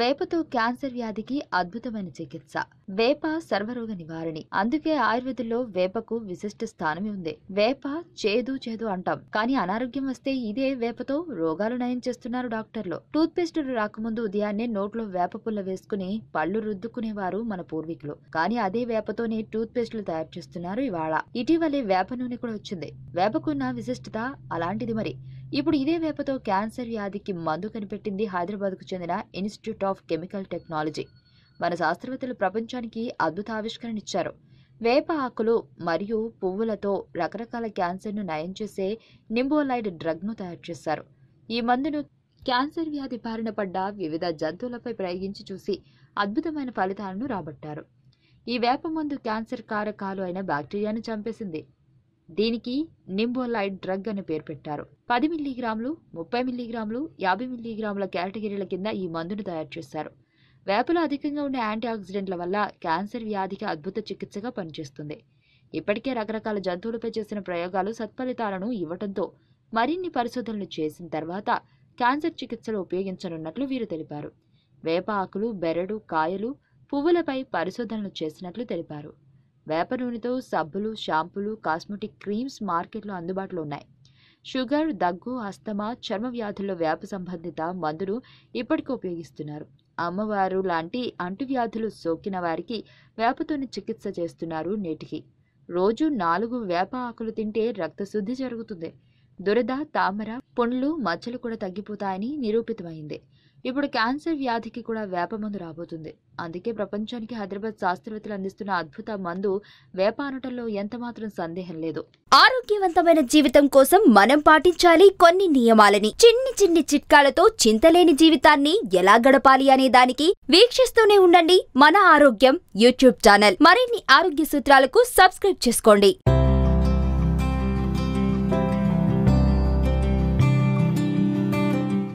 వేపతో cancer వ్యాధికి అద్భుతమైన చికిత్స వేప సర్వరోగ నివారణి అందుకే ఆయుర్వేదంలో వేపకు విశిష్ట స్థానమే ఉంది వేప చేదు చేదు అంటాం కానీ అనారోగ్యం వస్తే ఇదే వేపతో రోగాలు నయం చేస్తున్నారు డాక్టర్లు టూత్ పేస్ట్ రాకముందు ఉదయాన్నే నోట్లో వేప పుల్ల వేసుకుని పళ్ళు రుద్దుకునేవారు మన పూర్వీకులు కానీ అదే వేపతోనే టూత్ పేస్టులు తయారు చేస్తున్నారు ఇవాళ ఇటీవలే వేప నూనె కూడా వచ్చింది వేపకున్న విశిష్టత అలాంటిది మరి ఇప్పుడు ఇదే వేపతో క్యాన్సర్ వ్యాధికి మందు కనిపెట్టింది హైదరాబాద్కు చెందిన ఇన్స్టిట్యూట్ ఆఫ్ కెమికల్ టెక్నాలజీ మన శాస్త్రవేత్తలు ప్రపంచానికి అద్భుత ఆవిష్కరణ ఇచ్చారు వేప ఆకులు మరియు పువ్వులతో రకరకాల క్యాన్సర్ను నయం చేసే నింబోలైడ్ డ్రగ్ను తయారు చేశారు ఈ మందును క్యాన్సర్ వ్యాధి బారిన పడ్డ వివిధ జంతువులపై ప్రయోగించి చూసి అద్భుతమైన ఫలితాలను రాబట్టారు ఈ వేప మందు క్యాన్సర్ కారకాలు అయిన బ్యాక్టీరియాను చంపేసింది దీనికి నింబోలైడ్ డ్రగ్ అని పేరు పెట్టారు పది మిల్లీగ్రాములు ముప్పై మిల్లీగ్రాములు యాభై మిల్లీగ్రాముల కేటగిరీల కింద ఈ మందును తయారు చేశారు వేపలో అధికంగా ఉండే యాంటీ ఆక్సిడెంట్ల వల్ల క్యాన్సర్ వ్యాధికి అద్భుత చికిత్సగా పనిచేస్తుంది ఇప్పటికే రకరకాల జంతువులపై చేసిన ప్రయోగాలు సత్ఫలితాలను ఇవ్వడంతో మరిన్ని పరిశోధనలు చేసిన తర్వాత క్యాన్సర్ చికిత్సలో ఉపయోగించనున్నట్లు వీరు తెలిపారు వేప ఆకులు బెరడు కాయలు పువ్వులపై పరిశోధనలు చేసినట్లు తెలిపారు వేప నూనెతో సబ్బులు షాంపులు కాస్మెటిక్ క్రీమ్స్ మార్కెట్లో అందుబాటులో ఉన్నాయి షుగర్ దగ్గు అస్తమా చర్మ వ్యాధుల్లో వ్యాప సంబంధిత మందులు ఇప్పటికీ ఉపయోగిస్తున్నారు అమ్మవారు లాంటి అంటువ్యాధులు సోకిన వారికి వేపతోని చికిత్స చేస్తున్నారు నేటికి రోజు నాలుగు వేప ఆకులు తింటే రక్తశుద్ధి జరుగుతుంది దురద తామర పుండ్లు మచ్చలు కూడా తగ్గిపోతాయని నిరూపితమైంది ఇప్పుడు క్యాన్సర్ వ్యాధికి కూడా వేప మందు రాబోతుంది అందుకే ప్రపంచానికి హైదరాబాద్ శాస్త్రవేత్తలు అందిస్తున్న అద్భుత మందు వేప అనటంలో ఎంతమాత్రం సందేహం లేదు ఆరోగ్యవంతమైన జీవితం కోసం మనం పాటించాలి కొన్ని నియమాలని చిన్ని చిన్ని చిట్కాలతో చింతలేని జీవితాన్ని ఎలా గడపాలి అనే దానికి వీక్షిస్తూనే ఉండండి మన ఆరోగ్యం యూట్యూబ్ ఛానల్ మరిన్ని ఆరోగ్య సూత్రాలకు సబ్స్క్రైబ్ చేసుకోండి